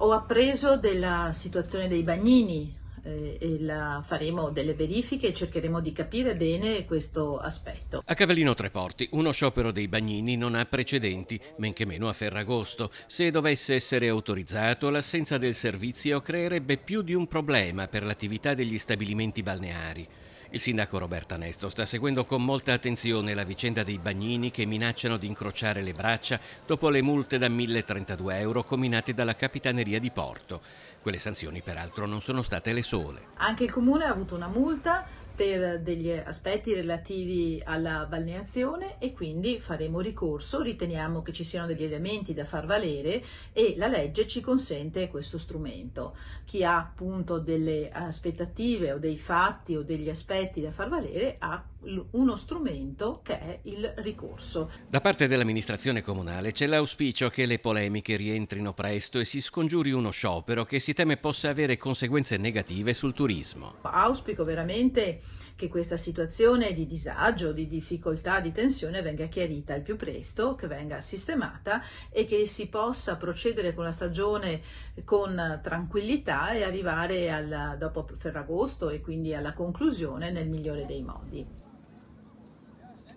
Ho appreso della situazione dei bagnini eh, e la, faremo delle verifiche e cercheremo di capire bene questo aspetto. A Cavallino Treporti uno sciopero dei bagnini non ha precedenti, men che meno a Ferragosto. Se dovesse essere autorizzato, l'assenza del servizio creerebbe più di un problema per l'attività degli stabilimenti balneari. Il sindaco Roberta Nesto sta seguendo con molta attenzione la vicenda dei bagnini che minacciano di incrociare le braccia dopo le multe da 1.032 euro combinate dalla Capitaneria di Porto. Quelle sanzioni peraltro non sono state le sole. Anche il comune ha avuto una multa per degli aspetti relativi alla balneazione e quindi faremo ricorso, riteniamo che ci siano degli elementi da far valere e la legge ci consente questo strumento. Chi ha appunto delle aspettative o dei fatti o degli aspetti da far valere ha uno strumento che è il ricorso. Da parte dell'amministrazione comunale c'è l'auspicio che le polemiche rientrino presto e si scongiuri uno sciopero che si teme possa avere conseguenze negative sul turismo. Auspico veramente che questa situazione di disagio, di difficoltà, di tensione venga chiarita il più presto, che venga sistemata e che si possa procedere con la stagione con tranquillità e arrivare alla, dopo Ferragosto e quindi alla conclusione nel migliore dei modi.